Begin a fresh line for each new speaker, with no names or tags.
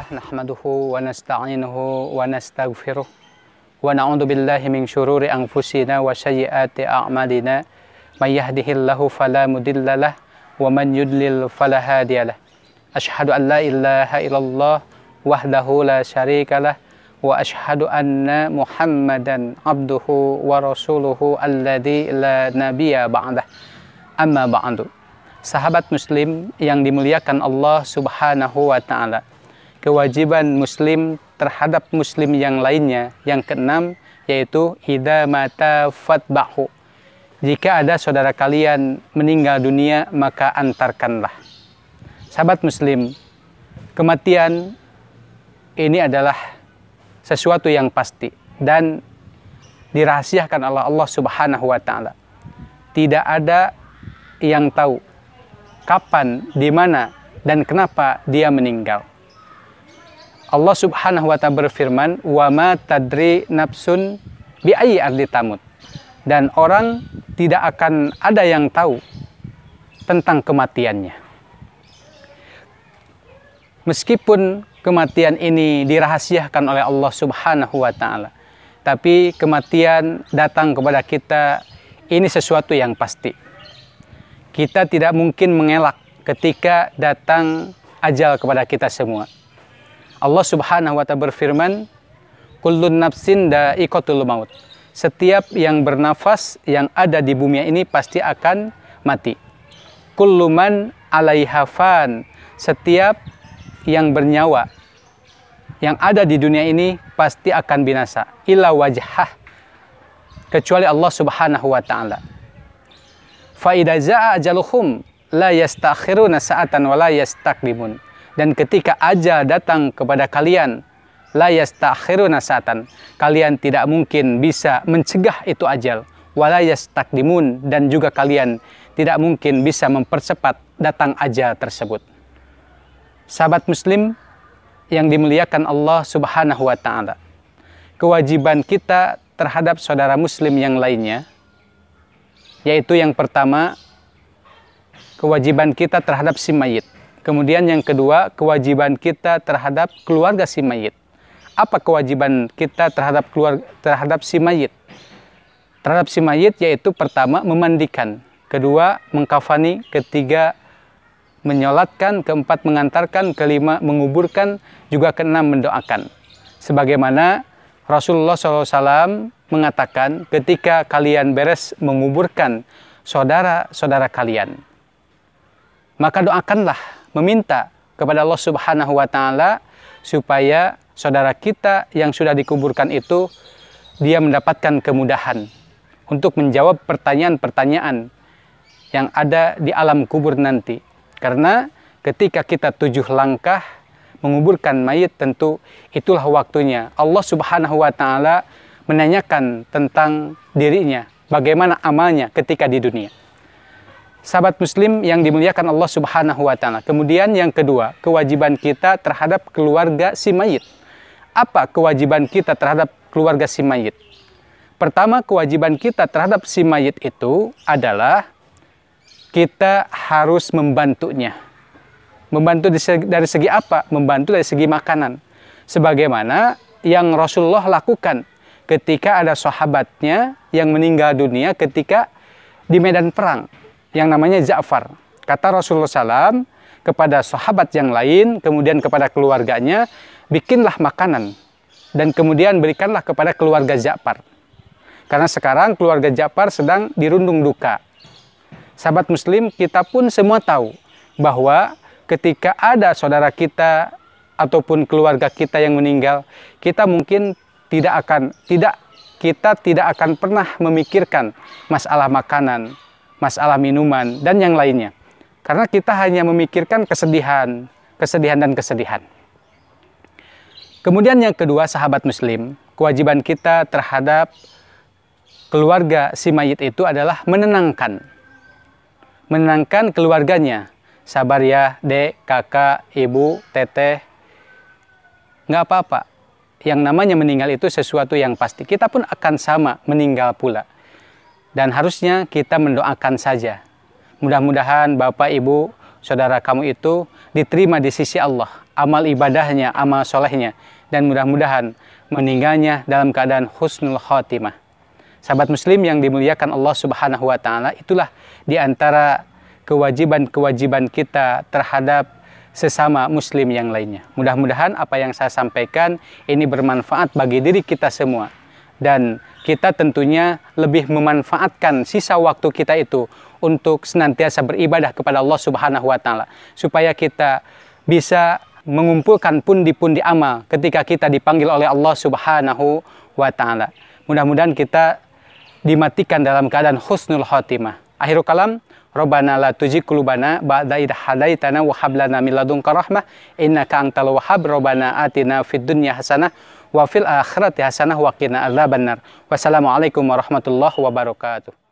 الله نحمده ونستعينه ونستغفره ونعوذ بالله من شرور أنفسنا وسيئات أعمالنا من يهده الله فلا مضل له ومن يضلل فلا هادي له أشهد أن لا إله إلا الله وحده لا شريك له وأشهد أن محمدا عبده ورسوله الذي لا نبي بعده أما بعد Sahabat Muslim yang dimuliakan Allah Subhanahu wa Ta'ala, kewajiban muslim terhadap muslim yang lainnya. Yang keenam yaitu idza mata fatbahu. Jika ada saudara kalian meninggal dunia maka antarkanlah. Sahabat muslim, kematian ini adalah sesuatu yang pasti dan dirahasiakan oleh Allah Subhanahu wa taala. Tidak ada yang tahu kapan, di mana dan kenapa dia meninggal. Allah Subhanahu wa taala berfirman, "Wa ma tadri nafsun bi ayyi ardi tamut." Dan orang tidak akan ada yang tahu tentang kematiannya. Meskipun kematian ini dirahasiakan oleh Allah Subhanahu wa taala, tapi kematian datang kepada kita ini sesuatu yang pasti. Kita tidak mungkin mengelak ketika datang ajal kepada kita semua Allah Subhanahu wa taala berfirman, "Kullun nafsin da'iqatul maut." Setiap yang bernafas yang ada di bumi ini pasti akan mati. Kulluman alaiha fan. Setiap yang bernyawa yang ada di dunia ini pasti akan binasa. Ila wajhah. Kecuali Allah Subhanahu wa taala. Fa idza ajaluhum la yastakhiruna sa'atan wa la yastakbimun dan ketika ajal datang kepada kalian, layas yastakhiruna satan. Kalian tidak mungkin bisa mencegah itu ajal. walayas takdimun dan juga kalian tidak mungkin bisa mempercepat datang ajal tersebut. Sahabat muslim yang dimuliakan Allah Subhanahu wa taala. Kewajiban kita terhadap saudara muslim yang lainnya yaitu yang pertama kewajiban kita terhadap si mayit Kemudian yang kedua, kewajiban kita terhadap keluarga si mayit. Apa kewajiban kita terhadap keluarga terhadap si mayit? Terhadap si mayit yaitu pertama memandikan, kedua mengkafani, ketiga menyolatkan, keempat mengantarkan, kelima menguburkan, juga keenam mendoakan. Sebagaimana Rasulullah SAW mengatakan ketika kalian beres menguburkan saudara-saudara kalian, maka doakanlah meminta kepada Allah Subhanahu wa taala supaya saudara kita yang sudah dikuburkan itu dia mendapatkan kemudahan untuk menjawab pertanyaan-pertanyaan yang ada di alam kubur nanti. Karena ketika kita tujuh langkah menguburkan mayit tentu itulah waktunya. Allah Subhanahu wa taala menanyakan tentang dirinya, bagaimana amalnya ketika di dunia sahabat muslim yang dimuliakan Allah Subhanahu wa taala. Kemudian yang kedua, kewajiban kita terhadap keluarga si mayit. Apa kewajiban kita terhadap keluarga si mayit? Pertama, kewajiban kita terhadap si mayit itu adalah kita harus membantunya. Membantu dari segi apa? Membantu dari segi makanan. Sebagaimana yang Rasulullah lakukan ketika ada sahabatnya yang meninggal dunia ketika di medan perang yang namanya Ja'far. Kata Rasulullah SAW kepada sahabat yang lain, kemudian kepada keluarganya, bikinlah makanan dan kemudian berikanlah kepada keluarga Ja'far. Karena sekarang keluarga Ja'far sedang dirundung duka. Sahabat muslim kita pun semua tahu bahwa ketika ada saudara kita ataupun keluarga kita yang meninggal, kita mungkin tidak akan tidak kita tidak akan pernah memikirkan masalah makanan, masalah minuman, dan yang lainnya. Karena kita hanya memikirkan kesedihan, kesedihan dan kesedihan. Kemudian yang kedua, sahabat muslim, kewajiban kita terhadap keluarga si mayit itu adalah menenangkan. Menenangkan keluarganya. Sabar ya, dek, kakak, ibu, teteh. Nggak apa-apa. Yang namanya meninggal itu sesuatu yang pasti. Kita pun akan sama meninggal pula. Dan harusnya kita mendoakan saja. Mudah-mudahan Bapak, Ibu, saudara kamu itu diterima di sisi Allah. Amal ibadahnya, amal solehnya. Dan mudah-mudahan meninggalnya dalam keadaan husnul khotimah. Sahabat muslim yang dimuliakan Allah subhanahu wa ta'ala itulah di antara kewajiban-kewajiban kita terhadap sesama muslim yang lainnya. Mudah-mudahan apa yang saya sampaikan ini bermanfaat bagi diri kita semua. Dan kita tentunya lebih memanfaatkan sisa waktu kita itu untuk senantiasa beribadah kepada Allah Subhanahu wa taala supaya kita bisa mengumpulkan pundi-pundi amal ketika kita dipanggil oleh Allah Subhanahu wa taala. Mudah-mudahan kita dimatikan dalam keadaan husnul khotimah. Akhirul kalam Rabbana la tujik qulubana ba'da idh hadaitana wa hab lana min ladunka rahmah innaka antal wahhab Rabbana atina fid dunya hasanah wa fil akhirati hasanah wa qina adzabannar. Wassalamualaikum warahmatullahi wabarakatuh.